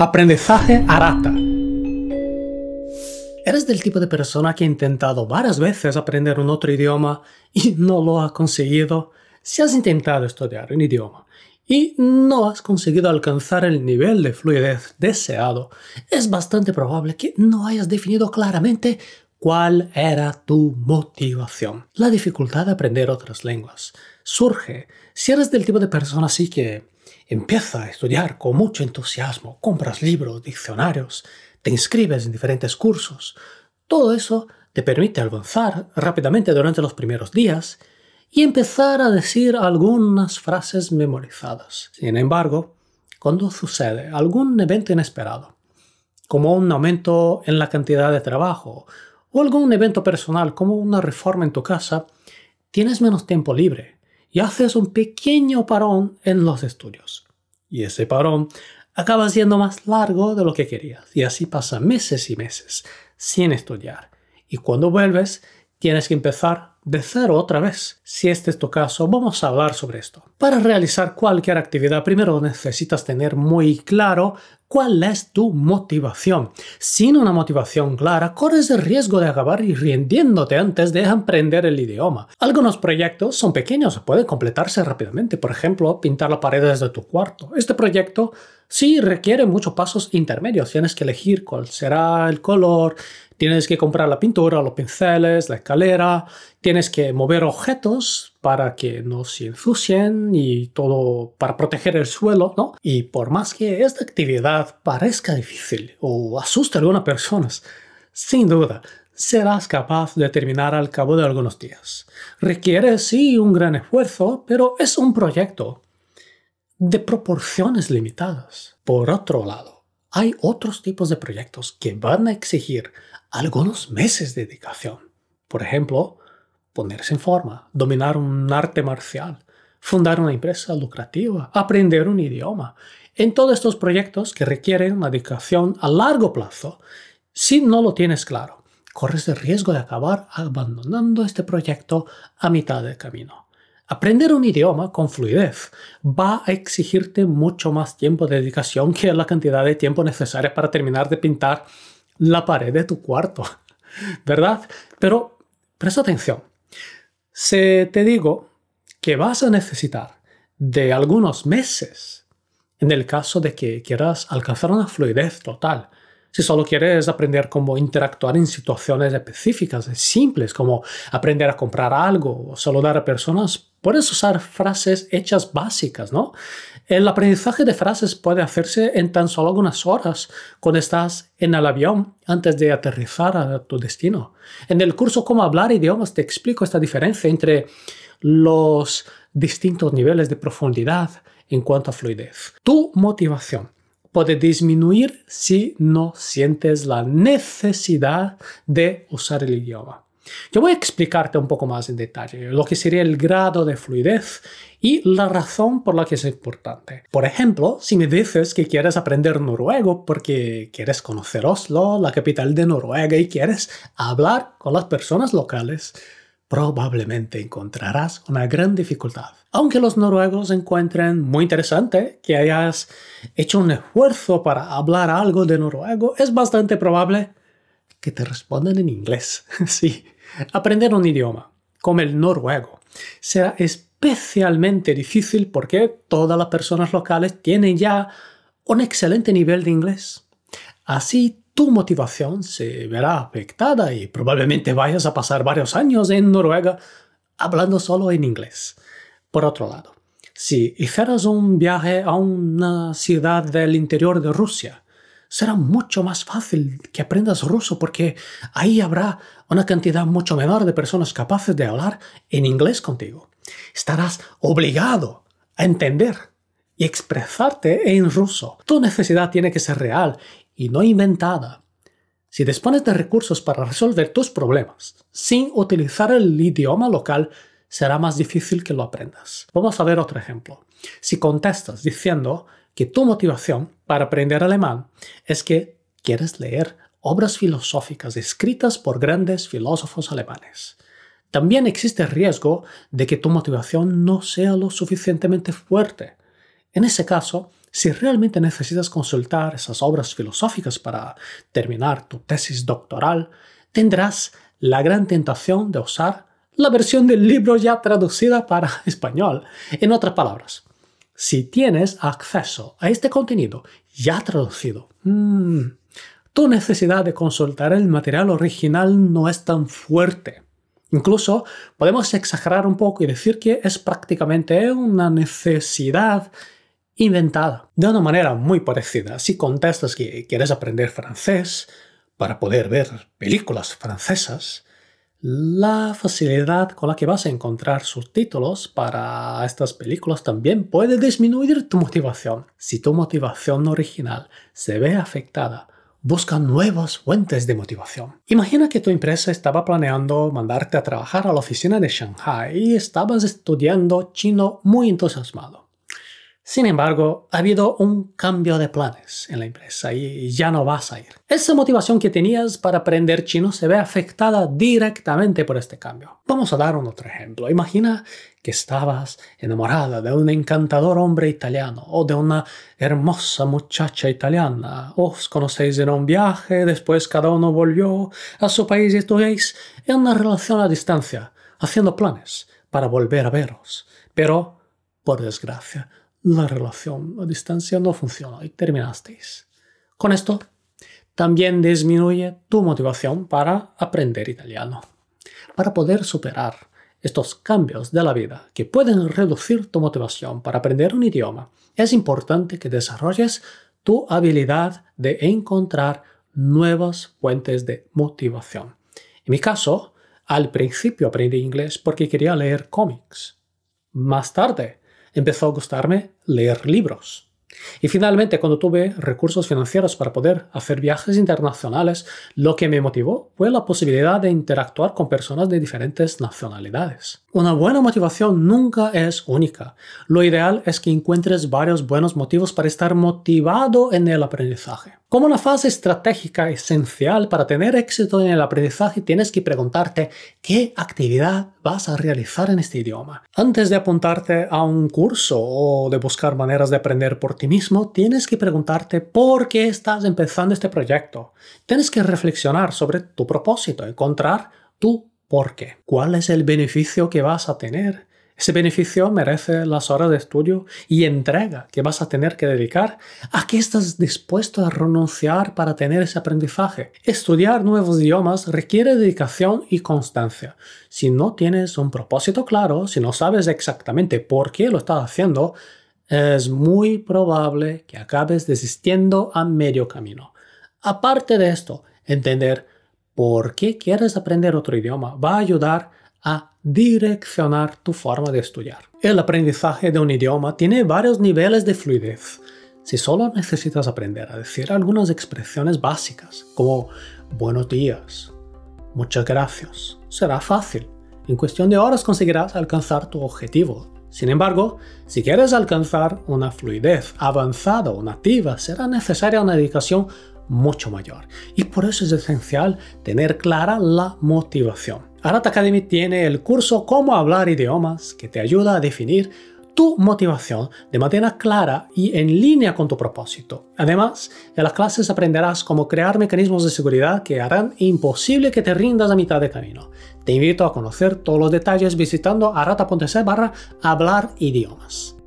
Aprendizaje Arata. ¿Eres del tipo de persona que ha intentado varias veces aprender un otro idioma y no lo ha conseguido? Si has intentado estudiar un idioma y no has conseguido alcanzar el nivel de fluidez deseado, es bastante probable que no hayas definido claramente cuál era tu motivación. La dificultad de aprender otras lenguas surge si eres del tipo de persona así que Empieza a estudiar con mucho entusiasmo, compras libros, diccionarios, te inscribes en diferentes cursos. Todo eso te permite avanzar rápidamente durante los primeros días y empezar a decir algunas frases memorizadas. Sin embargo, cuando sucede algún evento inesperado, como un aumento en la cantidad de trabajo o algún evento personal como una reforma en tu casa, tienes menos tiempo libre y haces un pequeño parón en los estudios. Y ese parón acaba siendo más largo de lo que querías y así pasa meses y meses sin estudiar. Y cuando vuelves, tienes que empezar de cero otra vez. Si este es tu caso, vamos a hablar sobre esto. Para realizar cualquier actividad, primero necesitas tener muy claro cuál es tu motivación. Sin una motivación clara, corres el riesgo de acabar y rindiéndote antes de aprender el idioma. Algunos proyectos son pequeños, pueden completarse rápidamente, por ejemplo, pintar la paredes de tu cuarto. Este proyecto sí requiere muchos pasos intermedios, tienes que elegir cuál será el color, Tienes que comprar la pintura, los pinceles, la escalera, tienes que mover objetos para que no se ensucien y todo para proteger el suelo, ¿no? Y por más que esta actividad parezca difícil o asuste a algunas personas, sin duda, serás capaz de terminar al cabo de algunos días. Requiere sí un gran esfuerzo, pero es un proyecto de proporciones limitadas. Por otro lado, hay otros tipos de proyectos que van a exigir algunos meses de dedicación. Por ejemplo, ponerse en forma, dominar un arte marcial, fundar una empresa lucrativa, aprender un idioma. En todos estos proyectos que requieren una dedicación a largo plazo, si no lo tienes claro, corres el riesgo de acabar abandonando este proyecto a mitad del camino. Aprender un idioma con fluidez va a exigirte mucho más tiempo de dedicación que la cantidad de tiempo necesaria para terminar de pintar la pared de tu cuarto, ¿verdad? Pero presta atención. Si te digo que vas a necesitar de algunos meses en el caso de que quieras alcanzar una fluidez total, si solo quieres aprender cómo interactuar en situaciones específicas, simples, como aprender a comprar algo o saludar a personas, puedes usar frases hechas básicas, ¿no? El aprendizaje de frases puede hacerse en tan solo algunas horas cuando estás en el avión antes de aterrizar a tu destino. En el curso Cómo hablar idiomas te explico esta diferencia entre los distintos niveles de profundidad en cuanto a fluidez. Tu motivación puede disminuir si no sientes la necesidad de usar el idioma. Yo voy a explicarte un poco más en detalle lo que sería el grado de fluidez y la razón por la que es importante. Por ejemplo, si me dices que quieres aprender noruego porque quieres conocer Oslo, la capital de Noruega, y quieres hablar con las personas locales, probablemente encontrarás una gran dificultad. Aunque los noruegos encuentren muy interesante que hayas hecho un esfuerzo para hablar algo de noruego, es bastante probable que te respondan en inglés. sí, Aprender un idioma, como el noruego, será especialmente difícil porque todas las personas locales tienen ya un excelente nivel de inglés. Así tu motivación se verá afectada y probablemente vayas a pasar varios años en Noruega hablando solo en inglés. Por otro lado, si hicieras un viaje a una ciudad del interior de Rusia, será mucho más fácil que aprendas ruso porque ahí habrá una cantidad mucho menor de personas capaces de hablar en inglés contigo. Estarás obligado a entender y expresarte en ruso. Tu necesidad tiene que ser real y no inventada. Si dispones de recursos para resolver tus problemas sin utilizar el idioma local, será más difícil que lo aprendas. Vamos a ver otro ejemplo. Si contestas diciendo que tu motivación para aprender alemán es que quieres leer obras filosóficas escritas por grandes filósofos alemanes. También existe el riesgo de que tu motivación no sea lo suficientemente fuerte. En ese caso, si realmente necesitas consultar esas obras filosóficas para terminar tu tesis doctoral, tendrás la gran tentación de usar la versión del libro ya traducida para español. En otras palabras, si tienes acceso a este contenido ya traducido. Mm, tu necesidad de consultar el material original no es tan fuerte. Incluso podemos exagerar un poco y decir que es prácticamente una necesidad inventada. De una manera muy parecida, si contestas que quieres aprender francés para poder ver películas francesas, la facilidad con la que vas a encontrar subtítulos para estas películas también puede disminuir tu motivación. Si tu motivación original se ve afectada, busca nuevas fuentes de motivación. Imagina que tu empresa estaba planeando mandarte a trabajar a la oficina de Shanghai y estabas estudiando chino muy entusiasmado. Sin embargo, ha habido un cambio de planes en la empresa y ya no vas a ir. Esa motivación que tenías para aprender chino se ve afectada directamente por este cambio. Vamos a dar un otro ejemplo. Imagina que estabas enamorada de un encantador hombre italiano o de una hermosa muchacha italiana. Os conocéis en un viaje, después cada uno volvió a su país y estuvéis en una relación a distancia, haciendo planes para volver a veros. Pero, por desgracia, la relación a distancia no funciona y terminasteis. Con esto, también disminuye tu motivación para aprender italiano, para poder superar estos cambios de la vida que pueden reducir tu motivación para aprender un idioma, es importante que desarrolles tu habilidad de encontrar nuevas fuentes de motivación. En mi caso, al principio aprendí inglés porque quería leer cómics. Más tarde empezó a gustarme leer libros. Y finalmente, cuando tuve recursos financieros para poder hacer viajes internacionales, lo que me motivó fue la posibilidad de interactuar con personas de diferentes nacionalidades. Una buena motivación nunca es única. Lo ideal es que encuentres varios buenos motivos para estar motivado en el aprendizaje. Como una fase estratégica esencial para tener éxito en el aprendizaje, tienes que preguntarte qué actividad vas a realizar en este idioma. Antes de apuntarte a un curso o de buscar maneras de aprender por ti mismo, tienes que preguntarte por qué estás empezando este proyecto. Tienes que reflexionar sobre tu propósito, encontrar tu por qué. ¿Cuál es el beneficio que vas a tener? Ese beneficio merece las horas de estudio y entrega que vas a tener que dedicar a que estás dispuesto a renunciar para tener ese aprendizaje. Estudiar nuevos idiomas requiere dedicación y constancia. Si no tienes un propósito claro, si no sabes exactamente por qué lo estás haciendo, es muy probable que acabes desistiendo a medio camino. Aparte de esto, entender por qué quieres aprender otro idioma va a ayudar a direccionar tu forma de estudiar. El aprendizaje de un idioma tiene varios niveles de fluidez. Si solo necesitas aprender a decir algunas expresiones básicas, como buenos días, muchas gracias, será fácil. En cuestión de horas conseguirás alcanzar tu objetivo. Sin embargo, si quieres alcanzar una fluidez avanzada o nativa, será necesaria una dedicación mucho mayor. Y por eso es esencial tener clara la motivación. Arata Academy tiene el curso Cómo hablar idiomas que te ayuda a definir tu motivación de manera clara y en línea con tu propósito. Además, en las clases aprenderás cómo crear mecanismos de seguridad que harán imposible que te rindas a mitad de camino. Te invito a conocer todos los detalles visitando arata.se barra idiomas.